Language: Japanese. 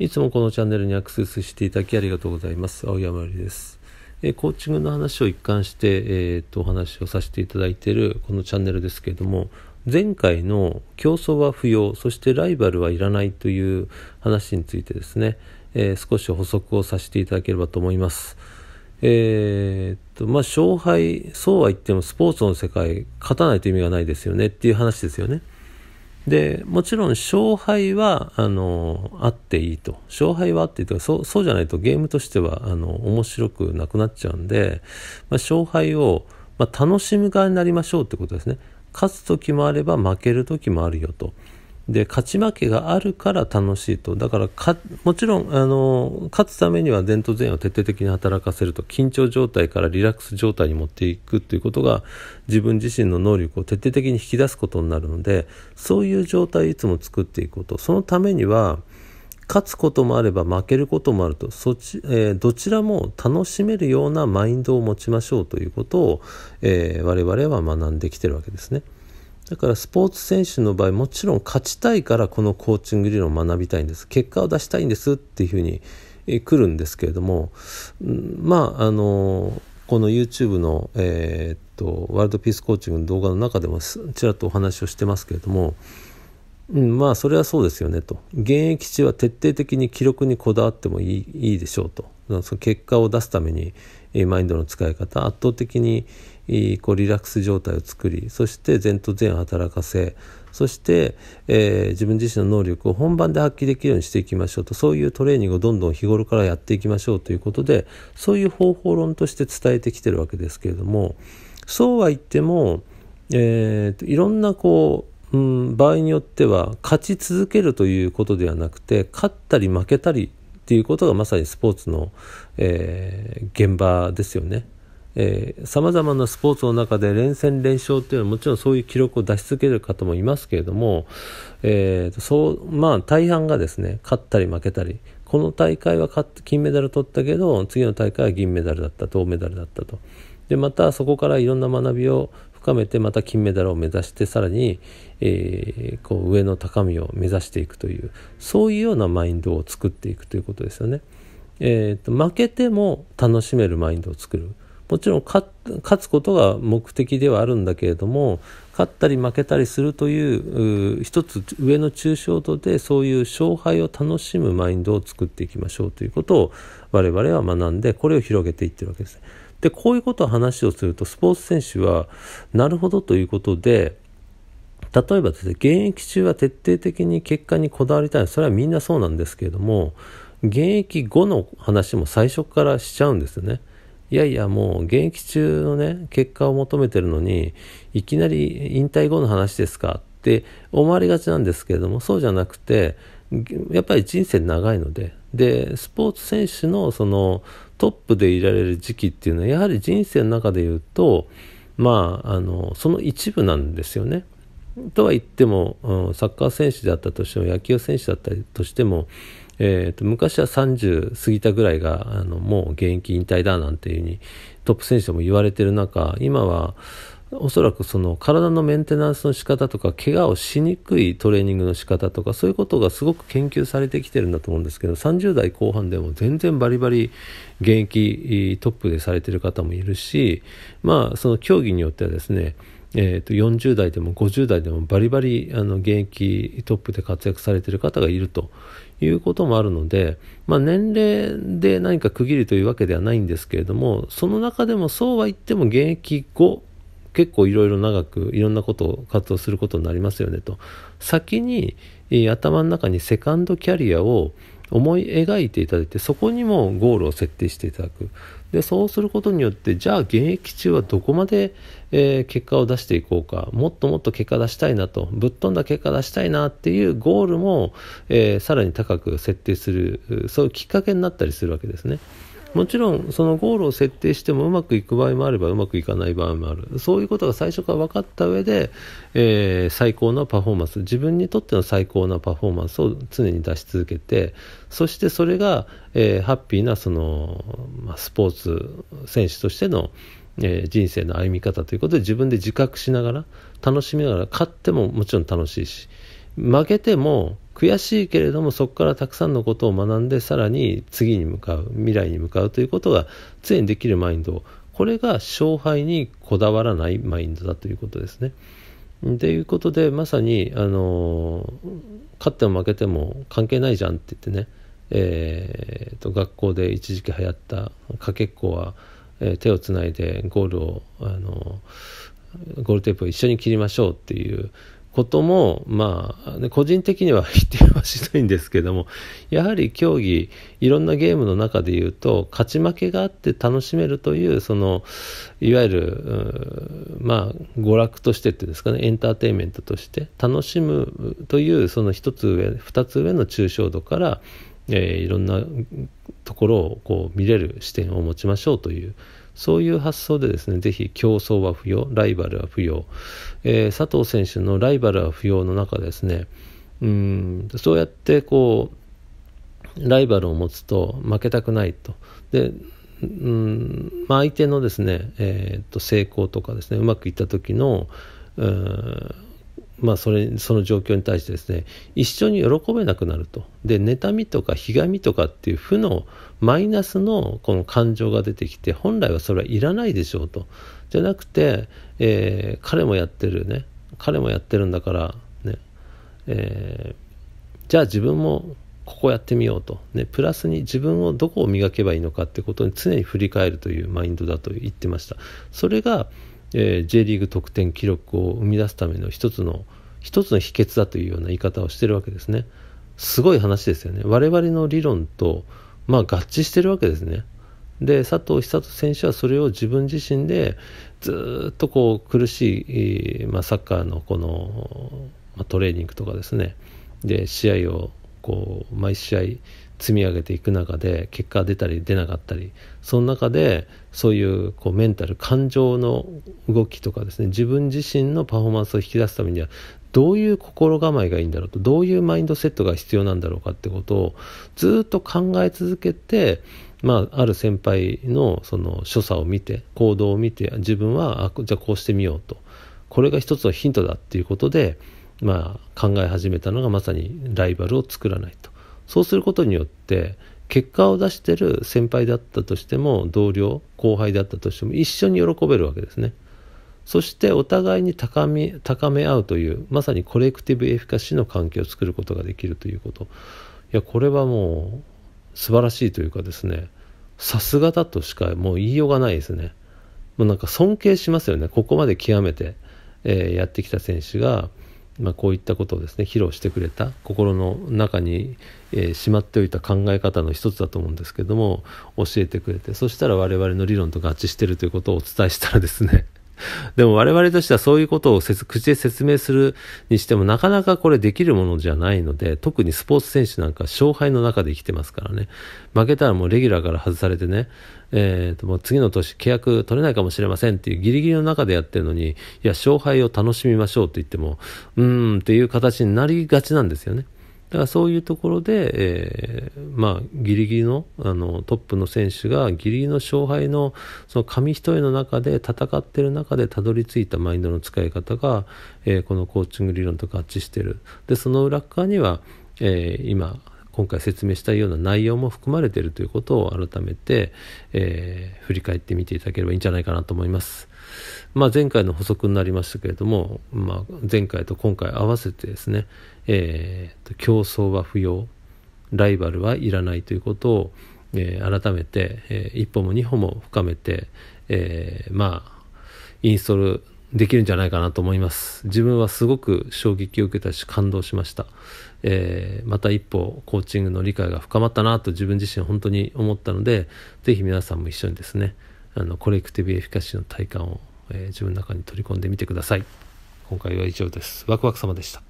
いつもこのチャンネルにアクセスしていただきありがとうございます。青山りです。えー、コーチングの話を一貫して、えー、っと、お話をさせていただいているこのチャンネルですけれども、前回の競争は不要、そしてライバルはいらないという話についてですね、えー、少し補足をさせていただければと思います。えー、っと、まあ、勝敗、そうは言ってもスポーツの世界、勝たないと意味がないですよねっていう話ですよね。で、もちろん勝敗は、あの、あっていいと。勝敗はあっていいとそう、そうじゃないとゲームとしては、あの、面白くなくなっちゃうんで、まあ、勝敗を、まあ、楽しむ側になりましょうってことですね。勝つ時もあれば負ける時もあるよと。で、勝ち負けがあるから楽しいと。だからか、もちろん、あの、勝つためには前頭前野を徹底的に働かせると、緊張状態からリラックス状態に持っていくということが、自分自身の能力を徹底的に引き出すことになるので、そういう状態をいつも作っていくこと。そのためには、勝つこともあれば負けることもあるとそち、えー、どちらも楽しめるようなマインドを持ちましょうということを、えー、我々は学んできてるわけですね。だからスポーツ選手の場合もちろん勝ちたいからこのコーチング理論を学びたいんです結果を出したいんですっていうふうに来るんですけれども、まああのこの YouTube の、えー、っとワールドピースコーチングの動画の中でもちらっとお話をしてますけれども、うん、まあそれはそうですよねと現役中は徹底的に記録にこだわってもいいいいでしょうとその結果を出すためにマインドの使い方圧倒的に、こうリラックス状態を作りそして前と前を働かせそして、えー、自分自身の能力を本番で発揮できるようにしていきましょうとそういうトレーニングをどんどん日頃からやっていきましょうということでそういう方法論として伝えてきてるわけですけれどもそうは言っても、えー、いろんなこううん、場合によっては勝ち続けるということではなくて勝ったり負けたりっていうことがまさにスポーツの、えー、現場ですよね。さまざまなスポーツの中で連戦連勝というのはもちろんそういう記録を出し続ける方もいますけれども、えーそうまあ、大半がですね勝ったり負けたりこの大会は勝って金メダル取ったけど次の大会は銀メダルだった銅メダルだったとでまたそこからいろんな学びを深めてまた金メダルを目指してさらに、えー、こう上の高みを目指していくというそういうようなマインドを作っていくということですよね。えーと、と負けても楽しめるマインドを作る。もちろん勝つことが目的ではあるんだけれども勝ったり負けたりするという一つ上の抽象度でそういう勝敗を楽しむマインドを作っていきましょうということを我々は学んでこれを広げていってるわけですね。でこういうことを話をするとスポーツ選手はなるほどということで例えばですね現役中は徹底的に結果にこだわりたいそれはみんなそうなんですけれども現役後の話も最初からしちゃうんですよね。いやいやもう現役中のね結果を求めてるのにいきなり引退後の話ですかって思われがちなんですけれどもそうじゃなくてやっぱり人生長いのででスポーツ選手のそのトップでいられる時期っていうのはやはり人生の中で言うとまああのその一部なんですよね。とは言っても、サッカー選手であったとしても野球選手だったとしてもえーと、昔は30過ぎたぐらいがあのもう現役引退だなんていうふうにトップ選手とも言われてる中今はおそらくその体のメンテナンスの仕方とか怪我をしにくいトレーニングの仕方とかそういうことがすごく研究されてきてるんだと思うんですけど30代後半でも全然バリバリ現役トップでされてる方もいるしまあその競技によってはですねえー、と40代でも50代でもバリバリあの現役トップで活躍されている方がいるということもあるので、まあ、年齢で何か区切りというわけではないんですけれどもその中でもそうは言っても現役後結構いろいろ長くいろんなことを活動することになりますよねと先に頭の中にセカンドキャリアを思い描いていただいてそこにもゴールを設定していただくでそうすることによってじゃあ現役中はどこまで、えー、結果を出していこうかもっともっと結果出したいなとぶっ飛んだ結果出したいなっていうゴールも、えー、さらに高く設定するそういうきっかけになったりするわけですね。もちろんそのゴールを設定してもうまくいく場合もあればうまくいかない場合もあるそういうことが最初から分かった上で、えー、最高のパフォーマンス自分にとっての最高なパフォーマンスを常に出し続けてそしてそれが、えー、ハッピーなその、まあ、スポーツ選手としての、えー、人生の歩み方ということで自分で自覚しながら楽しみながら勝ってももちろん楽しいし負けても悔しいけれどもそこからたくさんのことを学んでさらに次に向かう未来に向かうということが常にできるマインドこれが勝敗にこだわらないマインドだということですね。ということでまさにあの勝っても負けても関係ないじゃんって言ってね、えーと、学校で一時期流行ったかけっこは、えー、手をつないでゴールをあのゴールテープを一緒に切りましょうっていうことも、まあ、個人的には否定はしないんですけども、やはり競技、いろんなゲームの中で言うと、勝ち負けがあって楽しめるという、その、いわゆる、まあ、娯楽としてっていうんですかね、エンターテインメントとして楽しむという、その一つ上、二つ上の抽象度から、えー、いろんなところをこう見れる視点を持ちましょうというそういう発想でですね、ぜひ競争は不要、ライバルは不要、えー、佐藤選手のライバルは不要の中ですね、うんそうやってこう、ライバルを持つと負けたくないと。でうん相手のですね、えー、と成功とかですねうまくいった時の、うんまあ、それその状況に対してですね一緒に喜べなくなるとで妬みとかひがみとかっていう負のマイナスのこの感情が出てきて本来はそれはいらないでしょうとじゃなくて、えー、彼もやってるね彼もやってるんだからね、えー、じゃあ自分もここやってみようと、ね、プラスに自分をどこを磨けばいいのかってことに常に振り返るというマインドだと言ってました。それがえー、J リーグ得点記録を生み出すための一つの一つの秘訣だというような言い方をしてるわけですねすごい話ですよね我々の理論とまあ合致してるわけですねで佐藤久人選手はそれを自分自身でずっとこう苦しい、まあ、サッカーのこの、まあ、トレーニングとかですねで試合をこう毎試合積み上げていく中で結果が出たり出なかったりその中でそういうこうメンタル感情の動きとかですね自分自身のパフォーマンスを引き出すためにはどういう心構えがいいんだろうとどういうマインドセットが必要なんだろうかってことをずっと考え続けて、まあ、ある先輩のその所作を見て行動を見て自分はあじゃあこうしてみようとこれが一つのヒントだっていうことで、まあ、考え始めたのがまさにライバルを作らないと。そうすることによって結果を出してる先輩だったとしても同僚後輩だったとしても一緒に喜べるわけですねそしてお互いに高め高め合うというまさにコレクティブエフィカシーの関係を作ることができるということいやこれはもう素晴らしいというかですねさすがだとしかもう言いようがないですねもうなんか尊敬しますよねここまで極めて、えー、やってきた選手がまあ、こういったことをですね披露してくれた心の中に、えー、しまっておいた考え方の一つだと思うんですけども教えてくれてそしたら我々の理論と合致してるということをお伝えしたらですね でも我々としてはそういうことを口で説明するにしてもなかなかこれできるものじゃないので、特にスポーツ選手なんか勝敗の中で生きてますからね。負けたらもうレギュラーから外されてね、えー、ともう次の年契約取れないかもしれませんっていうギリギリの中でやってるのに、いや、勝敗を楽しみましょうって言っても、うーんっていう形になりがちなんですよね。だからそういうところで、えー、まあ、ギリギリのあのトップの選手がギリギリの勝敗のその紙一重の中で戦っている中でたどり着いたマインドの使い方が、えー、このコーチング理論と合致しているでその裏側には、えー、今今回説明したような内容も含まれているということを改めて、え振り返ってみていただければいいんじゃないかなと思います。まあ、前回の補足になりましたけれども、まあ、前回と今回合わせてですね、えー、競争は不要ライバルはいらないということを、えー、改めて、えー、一歩も二歩も深めて、えー、まあインストールできるんじゃないかなと思います自分はすごく衝撃を受けたし感動しました、えー、また一歩コーチングの理解が深まったなと自分自身本当に思ったので是非皆さんも一緒にですねあのコレクティブエフィカシーの体感を、えー、自分の中に取り込んでみてください今回は以上ですワクワク様でした